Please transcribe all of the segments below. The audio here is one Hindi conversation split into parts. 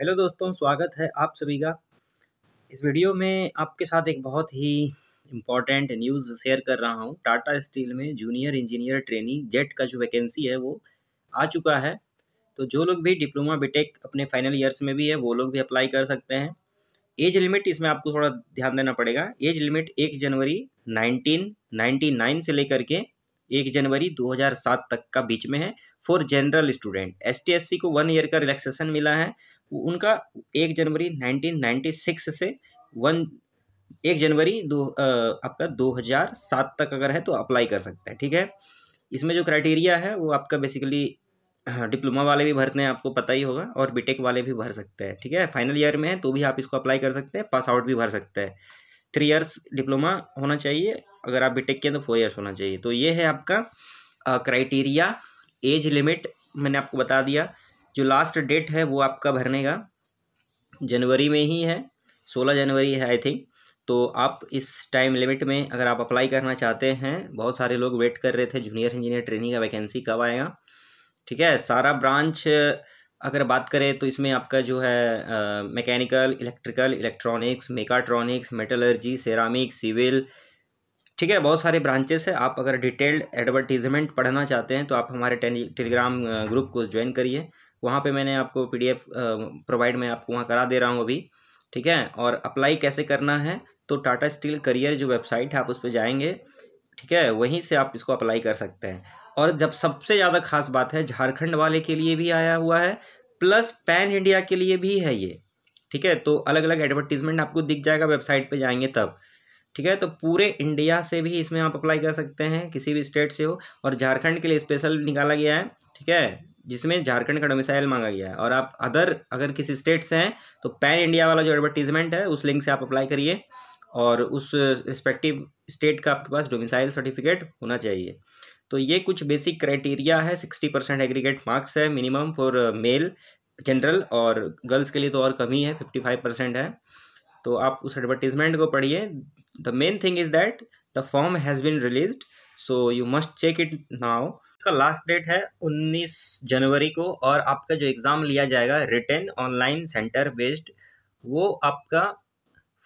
हेलो दोस्तों स्वागत है आप सभी का इस वीडियो में आपके साथ एक बहुत ही इम्पॉर्टेंट न्यूज़ शेयर कर रहा हूँ टाटा स्टील में जूनियर इंजीनियर ट्रेनिंग जेट का जो वैकेंसी है वो आ चुका है तो जो लोग भी डिप्लोमा बीटेक अपने फाइनल ईयर्स में भी है वो लोग भी अप्लाई कर सकते हैं एज लिमिट इसमें आपको थोड़ा ध्यान देना पड़ेगा एज लिमिट एक जनवरी नाइनटीन से लेकर के एक जनवरी 2007 तक का बीच में है फॉर जनरल स्टूडेंट एस को वन ईयर का रिलैक्सेशन मिला है उनका एक जनवरी 1996 से वन एक जनवरी दो आपका 2007 तक अगर है तो अप्लाई कर सकते हैं ठीक है इसमें जो क्राइटेरिया है वो आपका बेसिकली हाँ, डिप्लोमा वाले भी भरते हैं आपको पता ही होगा और बीटेक वाले भी भर सकते हैं ठीक है फाइनल ईयर में है तो भी आप इसको अप्लाई कर सकते हैं पास आउट भी भर सकते हैं थ्री ईयर्स डिप्लोमा होना चाहिए अगर आप बीटेक के तो फोर ईयर्स होना चाहिए तो ये है आपका क्राइटेरिया एज लिमिट मैंने आपको बता दिया जो लास्ट डेट है वो आपका भरने का जनवरी में ही है सोलह जनवरी है आई थिंक तो आप इस टाइम लिमिट में अगर आप अप्लाई करना चाहते हैं बहुत सारे लोग वेट कर रहे थे जूनियर इंजीनियर ट्रेनिंग का वैकेंसी कब आएगा ठीक है सारा ब्रांच अगर बात करें तो इसमें आपका जो है mechanical electrical electronics mechatronics metallurgy ceramic civil ठीक है बहुत सारे ब्रांचेस है आप अगर डिटेल्ड एडवर्टीजमेंट पढ़ना चाहते हैं तो आप हमारे टेलीग्राम ग्रुप को ज्वाइन करिए वहाँ पे मैंने आपको पीडीएफ प्रोवाइड मैं आपको वहाँ करा दे रहा हूँ अभी ठीक है और अप्लाई कैसे करना है तो टाटा स्टील करियर जो वेबसाइट है आप उस पर जाएंगे ठीक है वहीं से आप इसको अप्लाई कर सकते हैं और जब सबसे ज़्यादा खास बात है झारखंड वाले के लिए भी आया हुआ है प्लस पैन इंडिया के लिए भी है ये ठीक है तो अलग अलग एडवर्टीजमेंट आपको दिख जाएगा वेबसाइट पे जाएंगे तब ठीक है तो पूरे इंडिया से भी इसमें आप अप्लाई कर सकते हैं किसी भी स्टेट से हो और झारखंड के लिए स्पेशल निकाला गया है ठीक है जिसमें झारखंड का डोमिसाइल मांगा गया है और आप अदर अगर किसी स्टेट से हैं तो पैन इंडिया वाला जो एडवर्टीजमेंट है उस लिंक से आप अप्लाई करिए और उस रिस्पेक्टिव स्टेट का आपके पास डोमिसाइल सर्टिफिकेट होना चाहिए तो ये कुछ बेसिक क्राइटेरिया है सिक्सटी परसेंट एग्रीगेट मार्क्स है मिनिमम फॉर मेल जनरल और गर्ल्स के लिए तो और कमी है फिफ्टी फाइव परसेंट है तो आप उस एडवर्टीजमेंट को पढ़िए the main thing is that the form has been release so you must check it now इसका लास्ट डेट है 19 जनवरी को और आपका जो एग्ज़ाम लिया जाएगा रिटर्न ऑनलाइन सेंटर बेस्ड वो आपका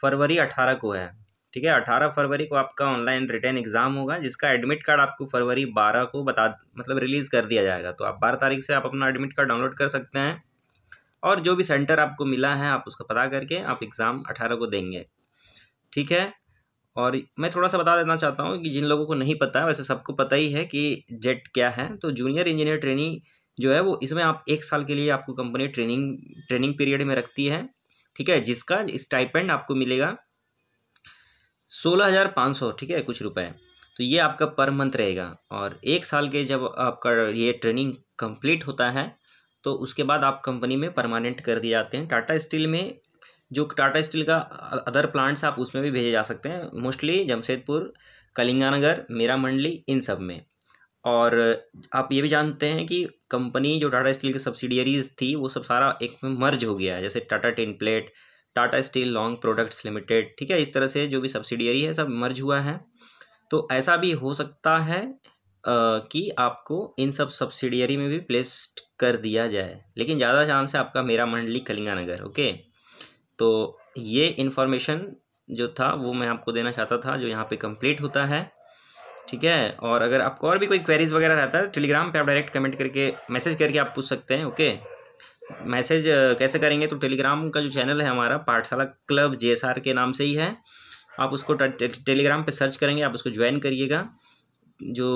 फरवरी 18 को है ठीक है 18 फरवरी को आपका ऑनलाइन रिटर्न एग्ज़ाम होगा जिसका एडमिट कार्ड आपको फरवरी 12 को बता मतलब रिलीज़ कर दिया जाएगा तो आप बारह तारीख से आप अपना एडमिट कार्ड डाउनलोड कर सकते हैं और जो भी सेंटर आपको मिला है आप उसका पता करके आप एग्ज़ाम अठारह को देंगे ठीक है और मैं थोड़ा सा बता देना चाहता हूँ कि जिन लोगों को नहीं पता है वैसे सबको पता ही है कि जेट क्या है तो जूनियर इंजीनियर ट्रेनिंग जो है वो इसमें आप एक साल के लिए आपको कंपनी ट्रेनिंग ट्रेनिंग पीरियड में रखती है ठीक है जिसका स्टाइपेंड आपको मिलेगा सोलह हज़ार पाँच सौ ठीक है कुछ रुपए तो ये आपका पर मंथ रहेगा और एक साल के जब आपका ये ट्रेनिंग कंप्लीट होता है तो उसके बाद आप कंपनी में परमानेंट कर दिए जाते हैं टाटा स्टील में जो टाटा स्टील का अदर प्लांट्स आप उसमें भी भेजे जा सकते हैं मोस्टली जमशेदपुर कलिंगानगर मेरा मंडली इन सब में और आप ये भी जानते हैं कि कंपनी जो टाटा स्टील की सब्सिडियरीज थी वो सब सारा एक में मर्ज हो गया है जैसे Tata tin plate Tata steel long products limited ठीक है इस तरह से जो भी सब्सिडियरी है सब मर्ज हुआ है तो ऐसा भी हो सकता है कि आपको इन सब सब्सिडियरी में भी प्लेस कर दिया जाए लेकिन ज़्यादा चांस है आपका मेरा मंडली कलिंगानगर ओके तो ये इन्फॉर्मेशन जो था वो मैं आपको देना चाहता था जो यहाँ पे कंप्लीट होता है ठीक है और अगर आपको और भी कोई क्वेरीज वगैरह रहता है टेलीग्राम पे आप डायरेक्ट कमेंट करके मैसेज करके आप पूछ सकते हैं ओके मैसेज कैसे करेंगे तो टेलीग्राम का जो चैनल है हमारा पाठशाला क्लब जे के नाम से ही है आप उसको टेलीग्राम पर सर्च करेंगे आप उसको ज्वाइन करिएगा जो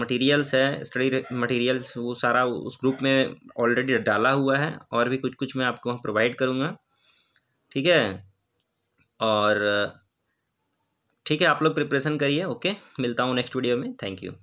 मटेरियल्स है स्टडी मटेरियल्स वो सारा उस ग्रुप में ऑलरेडी डाला हुआ है और भी कुछ कुछ मैं आपको प्रोवाइड करूँगा ठीक है और ठीक है आप लोग प्रिपरेशन करिए ओके मिलता हूँ नेक्स्ट वीडियो में थैंक यू